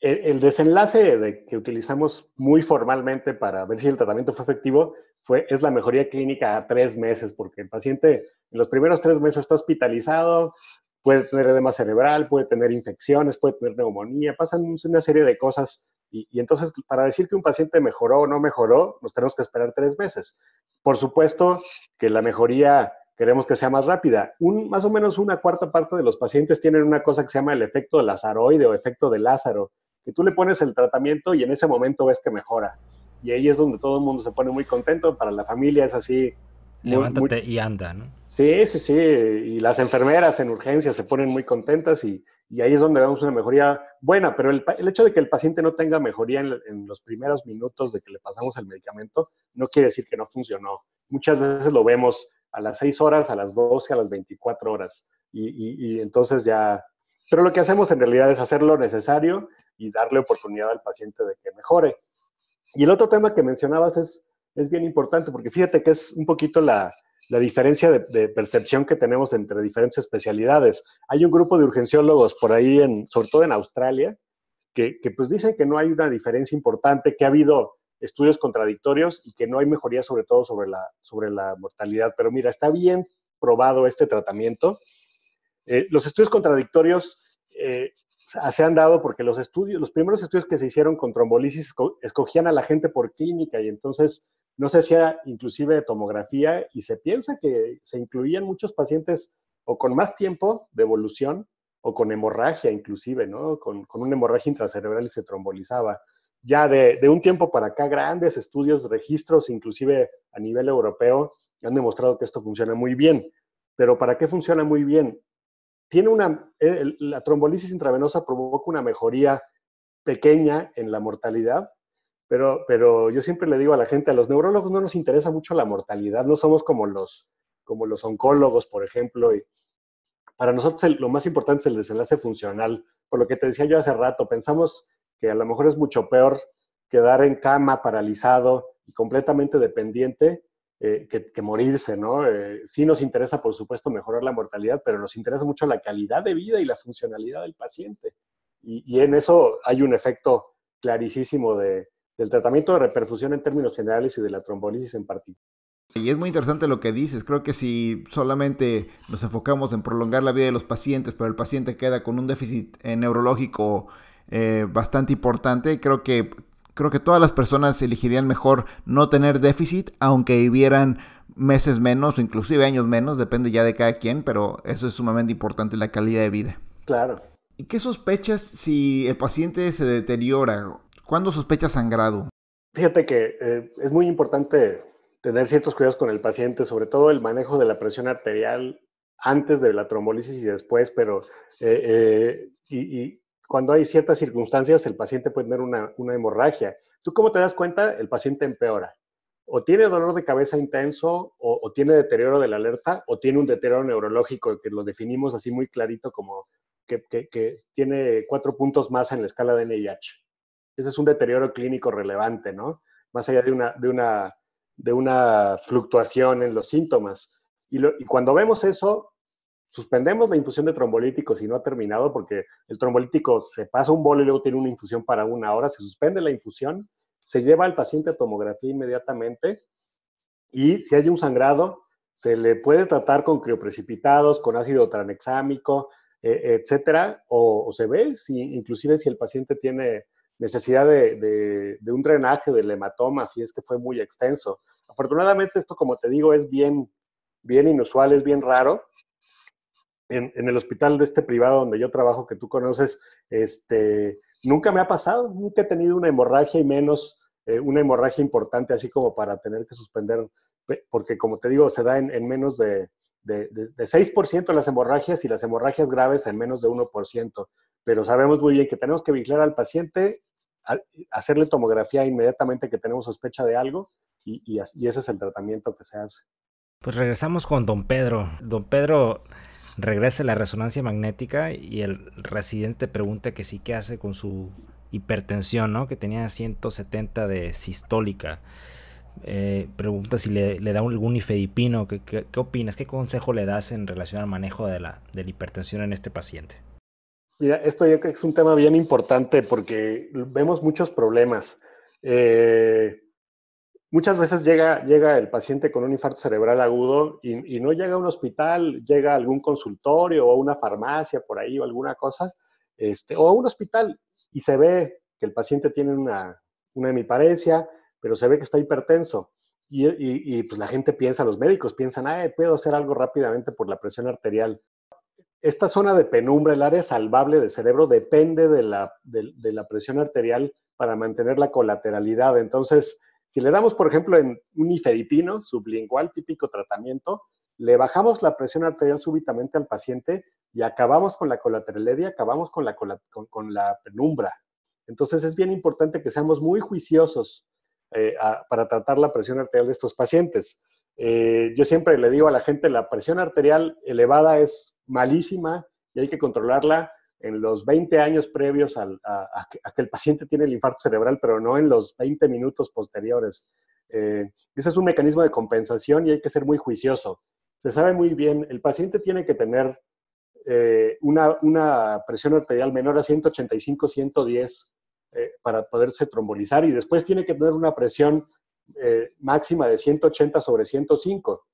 S2: el, desenlace de, que utilizamos muy formalmente para ver si el tratamiento fue efectivo fue, es la mejoría clínica a tres meses, porque el paciente en los primeros tres meses está hospitalizado, puede tener edema cerebral, puede tener infecciones, puede tener neumonía, pasan una serie de cosas y, entonces, para decir que un paciente mejoró o no mejoró, nos tenemos que esperar tres meses. Por supuesto que la mejoría queremos que sea más rápida. Un, más o menos una cuarta parte de los pacientes tienen una cosa que se llama el efecto lazaroide o efecto de Lázaro, que tú le pones el tratamiento y en ese momento ves que mejora. Y ahí es donde todo el mundo se pone muy contento. Para la familia es así levántate y anda, ¿no? Sí, sí, sí. Y las enfermeras en urgencias se ponen muy contentas y, y ahí es donde vemos una mejoría buena, pero el, hecho de que el paciente no tenga mejoría en, los primeros minutos de que le pasamos el medicamento no quiere decir que no funcionó. Muchas veces lo vemos a las 6 horas, a las 12, a las 24 horas. y, y entonces ya... Pero lo que hacemos en realidad es hacer lo necesario y darle oportunidad al paciente de que mejore. Y el otro tema que mencionabas es es bien importante, porque fíjate que es un poquito la, la diferencia de, percepción que tenemos entre diferentes especialidades. Hay un grupo de urgenciólogos por ahí, en, sobre todo en Australia, que, que, pues dicen que no hay una diferencia importante, que ha habido estudios contradictorios y que no hay mejoría sobre todo sobre la, sobre la mortalidad. Pero mira, está bien probado este tratamiento. Eh, los estudios contradictorios eh, se han dado porque los estudios, los primeros estudios que se hicieron con trombolisis escogían a la gente por clínica y entonces no se hacía inclusive tomografía y se piensa que se incluían muchos pacientes o con más tiempo de evolución o con hemorragia inclusive, ¿no? Con, una hemorragia intracerebral y se trombolizaba. Ya de, un tiempo para acá, grandes estudios, registros, inclusive a nivel europeo, han demostrado que esto funciona muy bien. Pero ¿para qué funciona muy bien? Tiene una, la trombolisis intravenosa provoca una mejoría pequeña en la mortalidad, pero, yo siempre le digo a la gente, a los neurólogos no nos interesa mucho la mortalidad, no somos como los, como los oncólogos, por ejemplo. Y para nosotros lo más importante es el desenlace funcional. Por lo que te decía yo hace rato, pensamos que a lo mejor es mucho peor quedar en cama, paralizado y completamente dependiente eh, que, morirse, ¿no? Eh, sí nos interesa, por supuesto, mejorar la mortalidad, pero nos interesa mucho la calidad de vida y la funcionalidad del paciente. Y, y en eso hay un efecto clarísimo de, del tratamiento de reperfusión en términos generales y de la trombolisis en particular.
S3: Y es muy interesante lo que dices. Creo que si solamente nos enfocamos en prolongar la vida de los pacientes, pero el paciente queda con un déficit neurológico eh, bastante importante, creo que, creo que todas las personas elegirían mejor no tener déficit, aunque vivieran meses menos o inclusive años menos, depende ya de cada quien, pero eso es sumamente importante, la calidad de vida.
S2: Claro. ¿Y qué
S3: sospechas si el paciente se deteriora ¿Cuándo sospecha sangrado?
S2: Fíjate que eh, es muy importante tener ciertos cuidados con el paciente, sobre todo el manejo de la presión arterial antes de la trombolisis y después, pero eh, eh, y, cuando hay ciertas circunstancias, el paciente puede tener una, hemorragia. ¿Tú cómo te das cuenta? El paciente empeora. O tiene dolor de cabeza intenso, o, tiene deterioro de la alerta, o tiene un deterioro neurológico, que lo definimos así muy clarito como que tiene cuatro puntos más en la escala de NIH ese es un deterioro clínico relevante, ¿no? Más allá de una, de una, de una fluctuación en los síntomas. Y, cuando vemos eso, suspendemos la infusión de trombolítico si no ha terminado, porque el trombolítico se pasa un bolo y luego tiene una infusión para una hora, se suspende la infusión, se lleva al paciente a tomografía inmediatamente y si hay un sangrado, se le puede tratar con crioprecipitados, con ácido tranexámico, eh, etcétera, o, se ve si inclusive si el paciente tiene necesidad de, un drenaje del hematoma, si es que fue muy extenso. Afortunadamente esto, como te digo, es bien, bien inusual, es bien raro. En, el hospital de este privado donde yo trabajo, que tú conoces, este, nunca me ha pasado, nunca he tenido una hemorragia y menos eh, una hemorragia importante, así como para tener que suspender, porque como te digo, se da en, menos de, de, de, 6% las hemorragias y las hemorragias graves en menos de 1% pero sabemos muy bien que tenemos que vigilar al paciente, hacerle tomografía inmediatamente que tenemos sospecha de algo y, ese es el tratamiento que se hace.
S1: Pues regresamos con don Pedro. Don Pedro regresa la resonancia magnética y el residente pregunta que sí qué hace con su hipertensión, ¿no? Que tenía 170 de sistólica. Eh, pregunta si le, da algún ifedipino. ¿Qué, ¿Qué, opinas? ¿Qué consejo le das en relación al manejo de la hipertensión en este paciente?
S2: Mira, esto creo que es un tema bien importante porque vemos muchos problemas. Eh, muchas veces llega, llega el paciente con un infarto cerebral agudo y, no llega a un hospital, llega a algún consultorio o a una farmacia por ahí o alguna cosa, este, o a un hospital y se ve que el paciente tiene una, una hemiparesia, pero se ve que está hipertenso. Y, y, y, pues la gente piensa, los médicos piensan, ah, puedo hacer algo rápidamente por la presión arterial esta zona de penumbra, el área salvable del cerebro, depende de la, presión arterial para mantener la colateralidad. Entonces, si le damos, por ejemplo, un iferipino sublingual, típico tratamiento, le bajamos la presión arterial súbitamente al paciente y acabamos con la colateralidad y acabamos con la, penumbra. Entonces, es bien importante que seamos muy juiciosos eh, para tratar la presión arterial de estos pacientes. Eh, yo siempre le digo a la gente, la presión arterial elevada es malísima y hay que controlarla en los 20 años previos al, a, que el paciente tiene el infarto cerebral, pero no en los 20 minutos posteriores. Eh, ese es un mecanismo de compensación y hay que ser muy juicioso. Se sabe muy bien, el paciente tiene que tener eh, una, presión arterial menor a 185-110 para poderse trombolizar y después tiene que tener una presión eh, máxima de 180 sobre 105.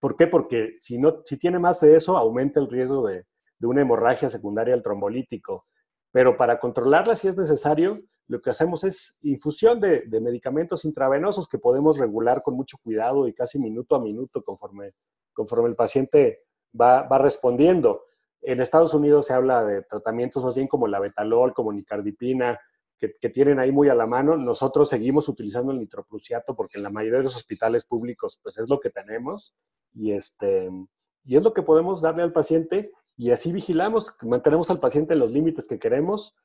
S2: ¿Por qué? Porque si, no, si tiene más de eso, aumenta el riesgo de, una hemorragia secundaria al trombolítico. Pero para controlarla, si es necesario, lo que hacemos es infusión de, medicamentos intravenosos que podemos regular con mucho cuidado y casi minuto a minuto conforme, conforme el paciente va, va respondiendo. En Estados Unidos se habla de tratamientos así como la betalol, como nicardipina, que, tienen ahí muy a la mano. Nosotros seguimos utilizando el nitroprusiato porque en la mayoría de los hospitales públicos pues es lo que tenemos y, este, y es lo que podemos darle al paciente y así vigilamos, mantenemos al paciente en los límites que queremos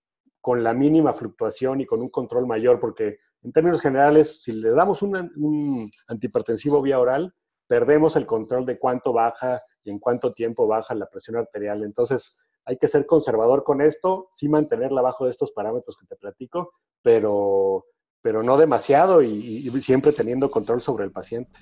S2: con la mínima fluctuación y con un control mayor porque en términos generales si le damos un, un antihipertensivo vía oral, perdemos el control de cuánto baja y en cuánto tiempo baja la presión arterial. Entonces, hay que ser conservador con esto, sí mantenerla bajo estos parámetros que te platico, pero, pero no demasiado y, siempre teniendo control sobre el paciente.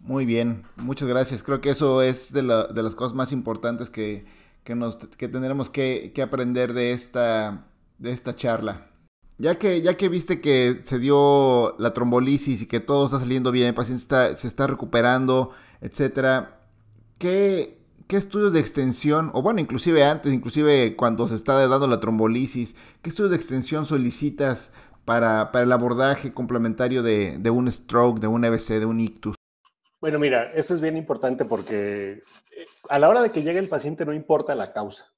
S3: Muy bien, muchas gracias. Creo que eso es de, las cosas más importantes que, que, nos, que tendremos que, aprender de esta, de esta charla. Ya que, ya que viste que se dio la trombolisis y que todo está saliendo bien, el paciente se está recuperando, etcétera, ¿qué, ¿Qué estudios de extensión, o bueno, inclusive antes, inclusive cuando se está dando la trombolisis, qué estudios de extensión solicitas para, el abordaje complementario de, un stroke, de un EBC, de un ictus?
S2: Bueno, mira, esto es bien importante porque eh, a la hora de que llegue el paciente no importa la causa.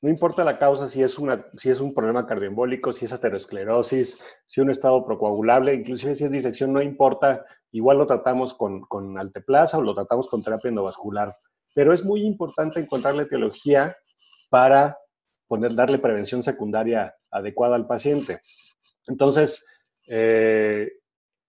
S2: No importa la causa si es, una, si es un problema cardiombólico, si es aterosclerosis, si un estado procoagulable, inclusive si es disección, no importa. Igual lo tratamos con, alteplaza o lo tratamos con terapia endovascular pero es muy importante encontrar la etiología para poner, darle prevención secundaria adecuada al paciente. Entonces, eh,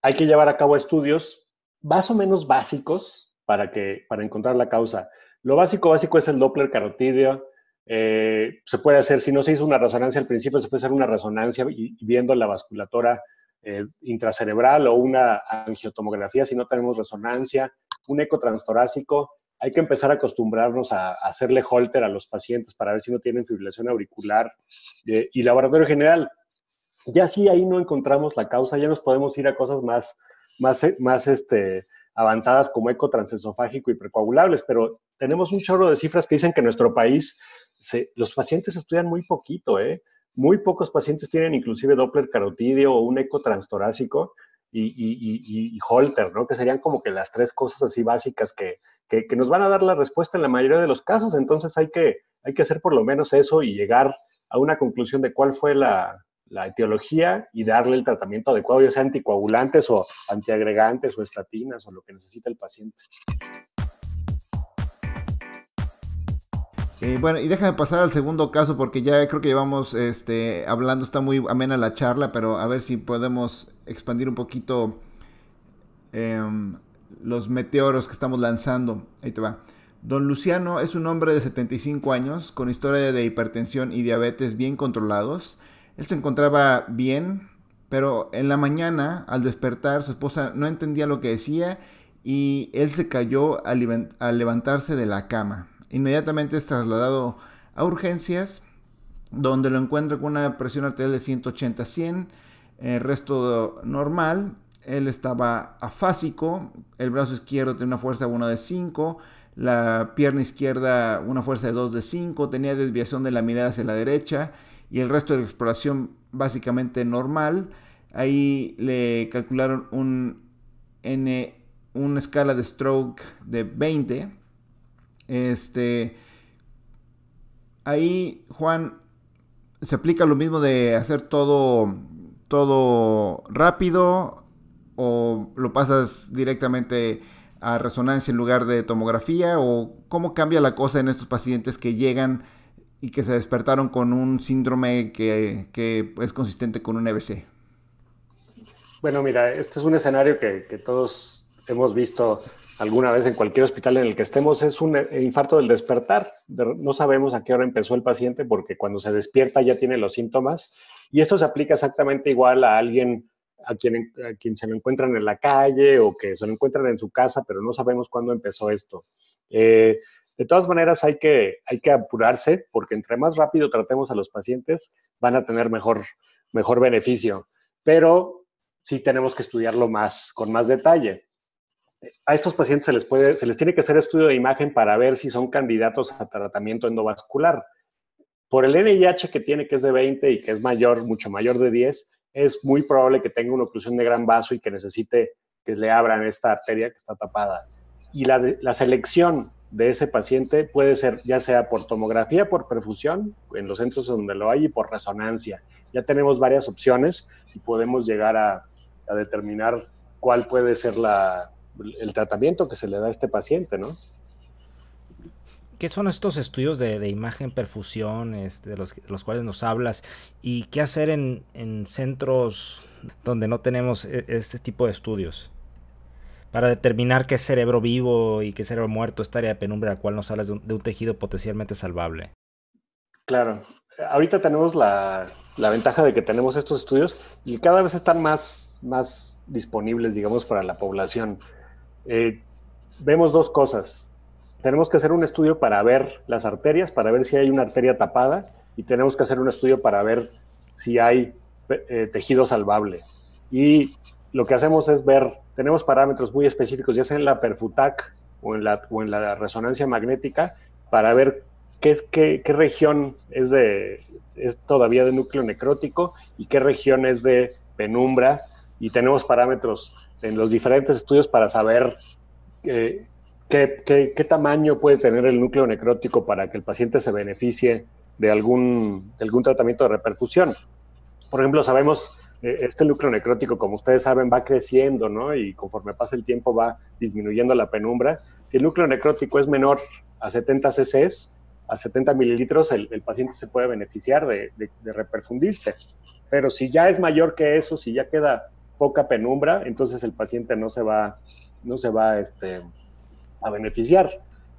S2: hay que llevar a cabo estudios más o menos básicos para, que, para encontrar la causa. Lo básico, básico es el Doppler carotídeo. Eh, se puede hacer, si no se hizo una resonancia al principio, se puede hacer una resonancia viendo la vasculatura eh, intracerebral o una angiotomografía si no tenemos resonancia, un eco transtorácico hay que empezar a acostumbrarnos a, hacerle holter a los pacientes para ver si no tienen fibrilación auricular eh, y laboratorio general. Ya si ahí no encontramos la causa, ya nos podemos ir a cosas más, más, eh, más este, avanzadas como eco transesofágico y precoagulables, pero tenemos un chorro de cifras que dicen que en nuestro país los pacientes estudian muy poquito, ¿eh? Muy pocos pacientes tienen inclusive Doppler carotidio o un eco transtorácico y, y, y, Holter, ¿no? Que serían como que las tres cosas así básicas que, nos van a dar la respuesta en la mayoría de los casos. Entonces hay que, hay que hacer por lo menos eso y llegar a una conclusión de cuál fue la, la etiología y darle el tratamiento adecuado, ya sea anticoagulantes o antiagregantes o estatinas o lo que necesita el paciente.
S3: Eh, bueno, y déjame pasar al segundo caso porque ya creo que llevamos este, hablando, está muy amena la charla, pero a ver si podemos expandir un poquito em, los meteoros que estamos lanzando. Ahí te va. Don Luciano es un hombre de 75 años con historia de hipertensión y diabetes bien controlados. Él se encontraba bien, pero en la mañana, al despertar, su esposa no entendía lo que decía y él se cayó al, levantarse de la cama. Inmediatamente es trasladado a urgencias, donde lo encuentra con una presión arterial de 180-100 el eh, resto normal, él estaba afásico, el brazo izquierdo tenía una fuerza 1 de 5, la pierna izquierda una fuerza de 2 de 5, tenía desviación de la mirada hacia la derecha y el resto de la exploración básicamente normal. Ahí le calcularon un N, una escala de stroke de 20. Este, ahí Juan se aplica lo mismo de hacer todo todo rápido o lo pasas directamente a resonancia en lugar de tomografía o cómo cambia la cosa en estos pacientes que llegan y que se despertaron con un síndrome que, es consistente con un EBC.
S2: Bueno, mira, este es un escenario que, que todos hemos visto alguna vez en cualquier hospital en el que estemos, es un eh, infarto del despertar. No sabemos a qué hora empezó el paciente porque cuando se despierta ya tiene los síntomas y esto se aplica exactamente igual a alguien a quien, quien se lo encuentran en la calle o que se lo encuentran en su casa, pero no sabemos cuándo empezó esto. Eh, de todas maneras, hay que, hay que apurarse porque entre más rápido tratemos a los pacientes, van a tener mejor, mejor beneficio. Pero sí tenemos que estudiarlo más, con más detalle a estos pacientes se les, puede, se les tiene que hacer estudio de imagen para ver si son candidatos a tratamiento endovascular. Por el NIH que tiene, que es de 20 y que es mayor, mucho mayor de 10, es muy probable que tenga una oclusión de gran vaso y que necesite que le abran esta arteria que está tapada. Y la, la selección de ese paciente puede ser ya sea por tomografía, por perfusión, en los centros donde lo hay, y por resonancia. Ya tenemos varias opciones y podemos llegar a, a determinar cuál puede ser la, el tratamiento que se le da a este paciente, ¿no?
S1: ¿Qué son estos estudios de, imagen, perfusión, este, de, los, cuales nos hablas? ¿Y qué hacer en, centros donde no tenemos e, este tipo de estudios? Para determinar qué cerebro vivo y qué cerebro muerto esta área de penumbra, la cual nos hablas de un, de un tejido potencialmente salvable.
S2: Claro, ahorita tenemos la, ventaja de que tenemos estos estudios y cada vez están más, más disponibles, digamos, para la población. Eh, vemos dos cosas. Tenemos que hacer un estudio para ver las arterias, para ver si hay una arteria tapada, y tenemos que hacer un estudio para ver si hay eh, tejido salvable. Y lo que hacemos es ver, tenemos parámetros muy específicos, ya sea en la perfutac o en la, o en la resonancia magnética, para ver qué, es, qué región es, de, es todavía de núcleo necrótico y qué región es de penumbra. Y tenemos parámetros en los diferentes estudios para saber eh, qué, tamaño puede tener el núcleo necrótico para que el paciente se beneficie de algún, algún tratamiento de reperfusión. Por ejemplo, sabemos, eh, este núcleo necrótico, como ustedes saben, va creciendo, ¿no? Y conforme pasa el tiempo va disminuyendo la penumbra. Si el núcleo necrótico es menor a 70 cc, a 70 mililitros, el, paciente se puede beneficiar de reperfundirse. Pero si ya es mayor que eso, si ya queda poca penumbra, entonces el paciente no se va, no se va este, a beneficiar.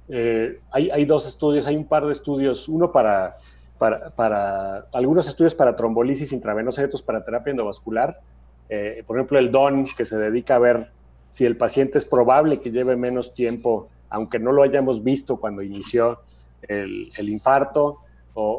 S2: Eh, hay, dos estudios, hay un par de estudios, uno para, para, para algunos estudios para trombolisis intravenosa y para terapia endovascular. Eh, por ejemplo, el DON, que se dedica a ver si el paciente es probable que lleve menos tiempo, aunque no lo hayamos visto cuando inició el, el infarto, o,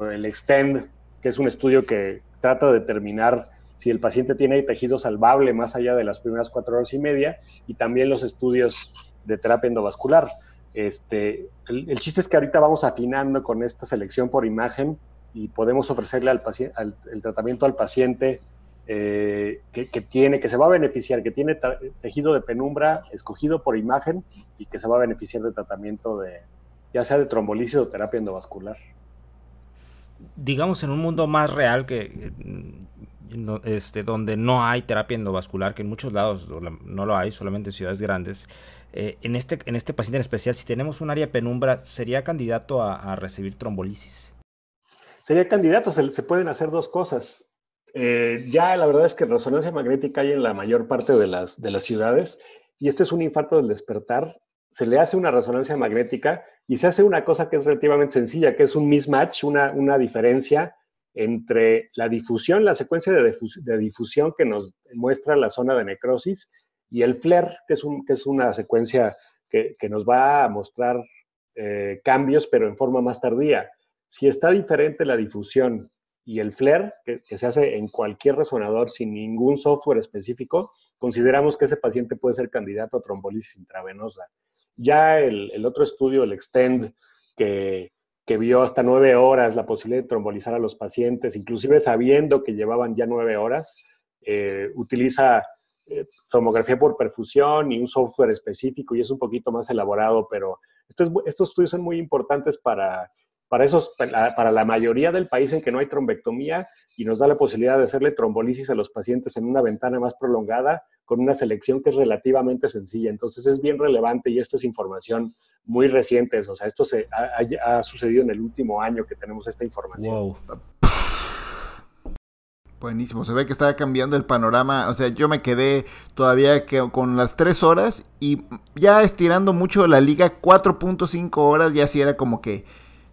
S2: o el Extend, que es un estudio que trata de determinar si el paciente tiene tejido salvable más allá de las primeras cuatro horas y media y también los estudios de terapia endovascular. Este, el, chiste es que ahorita vamos afinando con esta selección por imagen y podemos ofrecerle al paciente, el tratamiento al paciente eh, que, que, tiene, que se va a beneficiar, que tiene tejido de penumbra escogido por imagen y que se va a beneficiar de tratamiento de, ya sea de trombolisis o terapia endovascular.
S1: Digamos en un mundo más real que este, donde no hay terapia endovascular, que en muchos lados no lo hay, solamente en ciudades grandes. Eh, en, este, en este paciente en especial, si tenemos un área penumbra, ¿sería candidato a, recibir trombolisis?
S2: Sería candidato, se, pueden hacer dos cosas. Eh, ya la verdad es que resonancia magnética hay en la mayor parte de las, de las ciudades y este es un infarto del despertar. Se le hace una resonancia magnética y se hace una cosa que es relativamente sencilla, que es un mismatch, una, una diferencia entre la difusión, la secuencia de, difusión que nos muestra la zona de necrosis y el flair que es, una secuencia que, nos va a mostrar eh, cambios, pero en forma más tardía. Si está diferente la difusión y el flair que, se hace en cualquier resonador sin ningún software específico, consideramos que ese paciente puede ser candidato a trombolisis intravenosa. Ya el otro estudio, el Extend, que, que vio hasta nueve horas la posibilidad de trombolizar a los pacientes, inclusive sabiendo que llevaban ya nueve horas, eh, utiliza eh, tomografía por perfusión y un software específico y es un poquito más elaborado, pero estos estudios son muy importantes para para, esos, para la mayoría del país en que no hay trombectomía y nos da la posibilidad de hacerle trombolisis a los pacientes en una ventana más prolongada con una selección que es relativamente sencilla. Entonces es bien relevante y esto es información muy reciente. O sea, esto se, ha, sucedido en el último año que tenemos esta información.
S3: Wow. Buenísimo, se ve que estaba cambiando el panorama. O sea, yo me quedé todavía con las tres horas y ya estirando mucho la liga, 4.5 horas, ya sí era como que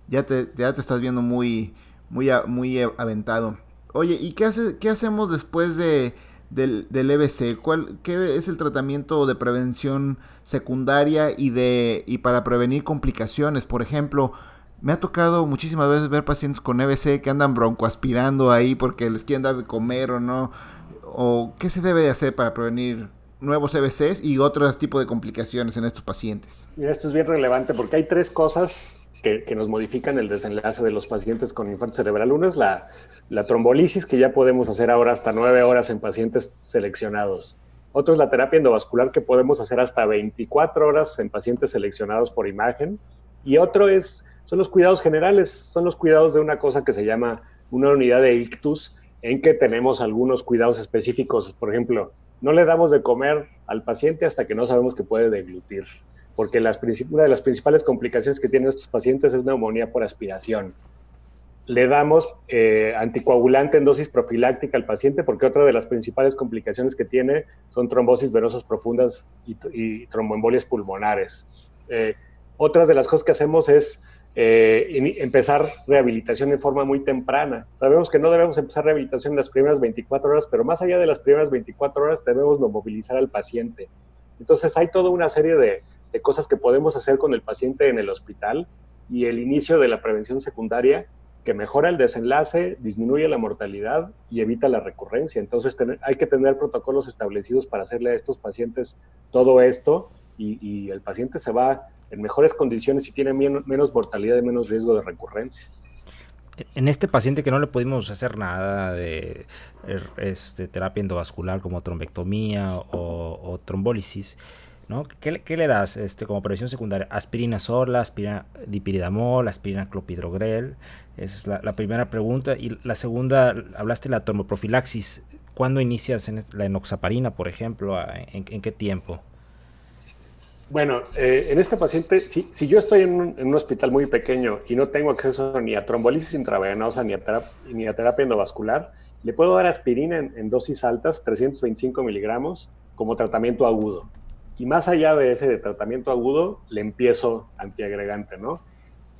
S3: ya te, estás viendo muy, muy, muy aventado. Oye, ¿y qué, hace, qué hacemos después de, del, del EBC? ¿Cuál, ¿Qué es el tratamiento de prevención secundaria y, de, y para prevenir complicaciones? Por ejemplo, me ha tocado muchísimas veces ver pacientes con EBC que andan broncoaspirando ahí porque les quieren dar de comer o no. ¿O qué se debe de hacer para prevenir nuevos EBCs y otros tipos de complicaciones en estos pacientes?
S2: Mira, esto es bien relevante porque hay tres cosas que, nos modifican el desenlace de los pacientes con infarto cerebral. Uno es la, la trombolisis, que ya podemos hacer ahora hasta nueve horas en pacientes seleccionados. Otro es la terapia endovascular, que podemos hacer hasta 24 horas en pacientes seleccionados por imagen. Y otro es, son los cuidados generales, son los cuidados de una cosa que se llama una unidad de ictus, en que tenemos algunos cuidados específicos. Por ejemplo, no le damos de comer al paciente hasta que no sabemos que puede deglutir porque las una de las principales complicaciones que tienen estos pacientes es neumonía por aspiración. Le damos eh, anticoagulante en dosis profiláctica al paciente porque otra de las principales complicaciones que tiene son trombosis venosas profundas y, tromboembolias pulmonares. Eh, otras de las cosas que hacemos es eh, empezar rehabilitación en forma muy temprana. Sabemos que no debemos empezar rehabilitación en las primeras 24 horas, pero más allá de las primeras 24 horas debemos movilizar al paciente. Entonces hay toda una serie de, cosas que podemos hacer con el paciente en el hospital y el inicio de la prevención secundaria que mejora el desenlace, disminuye la mortalidad y evita la recurrencia. Entonces hay que tener protocolos establecidos para hacerle a estos pacientes todo esto y, el paciente se va en mejores condiciones y tiene menos mortalidad y menos riesgo de recurrencia.
S1: En este paciente que no le pudimos hacer nada de er, este, terapia endovascular como trombectomía o, o trombólisis, ¿no? ¿Qué, le das este, como previsión secundaria? Aspirina sola, aspirina dipiridamol, aspirina clopidrogrel? Esa es la, primera pregunta. Y la segunda, hablaste de la termoprofilaxis. ¿Cuándo inicias la enoxaparina, por ejemplo? Ah, ¿En, qué tiempo?
S2: Bueno, eh, en este paciente, si, yo estoy en un, hospital muy pequeño y no tengo acceso ni a trombolisis intravenosa ni a, terapia, ni terapia endovascular, le puedo dar aspirina en, en dosis altas, 325 miligramos, como tratamiento agudo. Y más allá de ese de tratamiento agudo, le empiezo antiagregante, ¿no?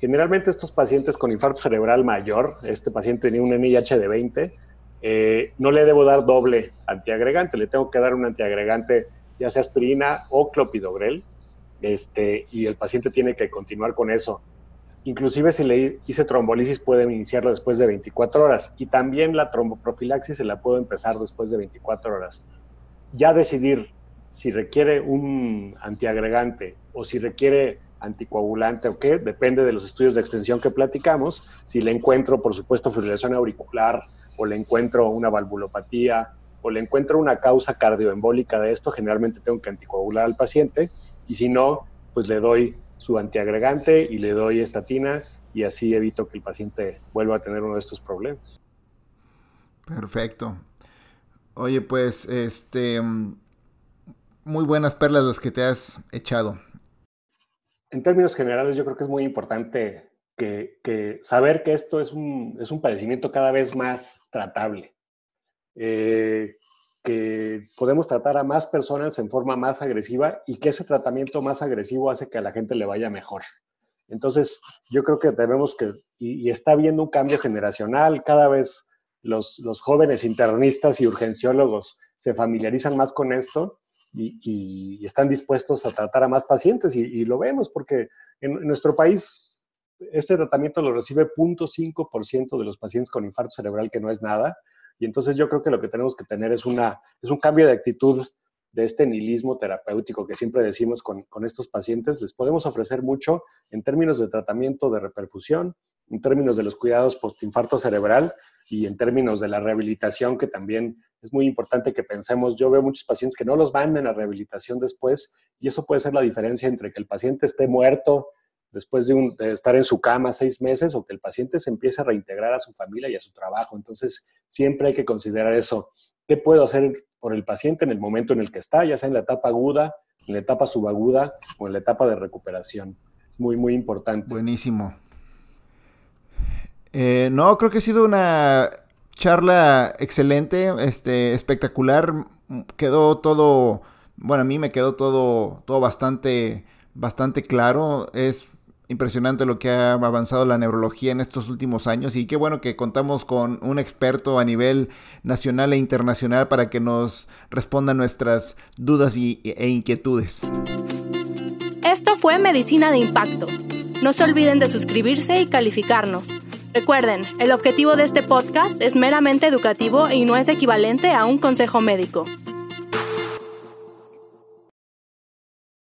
S2: Generalmente estos pacientes con infarto cerebral mayor, este paciente tenía un NIH de 20, eh, no le debo dar doble antiagregante, le tengo que dar un antiagregante ya sea aspirina o clopidogrel, este, y el paciente tiene que continuar con eso. Inclusive si le hice trombolisis puede iniciarlo después de 24 horas y también la tromboprofilaxis se la puedo empezar después de 24 horas. Ya decidir si requiere un antiagregante o si requiere anticoagulante o qué, depende de los estudios de extensión que platicamos, si le encuentro, por supuesto, fibrilación auricular o le encuentro una valvulopatía o le encuentro una causa cardioembólica de esto, generalmente tengo que anticoagular al paciente y si no, pues le doy su antiagregante y le doy estatina y así evito que el paciente vuelva a tener uno de estos problemas.
S3: Perfecto. Oye, pues este mm, muy buenas perlas las que te has echado.
S2: En términos generales, yo creo que es muy importante que, saber que esto es un, es un, padecimiento cada vez más tratable, eh, que podemos tratar a más personas en forma más agresiva y que ese tratamiento más agresivo hace que a la gente le vaya mejor. Entonces, yo creo que tenemos que, y, está habiendo un cambio generacional, cada vez los, los jóvenes internistas y urgenciólogos se familiarizan más con esto y, están dispuestos a tratar a más pacientes y, lo vemos porque en, nuestro país este tratamiento lo recibe 0.5% de los pacientes con infarto cerebral, que no es nada. Y entonces yo creo que lo que tenemos que tener es, es un cambio de actitud de este nihilismo terapéutico que siempre decimos con, con, estos pacientes, les podemos ofrecer mucho en términos de tratamiento de reperfusión, en términos de los cuidados postinfarto cerebral y en términos de la rehabilitación que también es muy importante que pensemos, yo veo muchos pacientes que no los van a rehabilitación después y eso puede ser la diferencia entre que el paciente esté muerto después de, estar en su cama seis meses o que el paciente se empiece a reintegrar a su familia y a su trabajo. Entonces, siempre hay que considerar eso. ¿Qué puedo hacer por el paciente en el momento en el que está, ya sea en la etapa aguda, en la etapa subaguda o en la etapa de recuperación? Muy, muy importante. Buenísimo.
S3: Eh, no, creo que ha sido una charla excelente, este, espectacular. Quedó todo, bueno, a mí me quedó todo, todo bastante, bastante claro. Es impresionante lo que ha avanzado la neurología en estos últimos años y qué bueno que contamos con un experto a nivel nacional e internacional para que nos responda nuestras dudas e, e inquietudes.
S1: Esto fue Medicina de Impacto. No se olviden de suscribirse y calificarnos. Recuerden, el objetivo de este podcast es meramente educativo y no es equivalente a un consejo médico.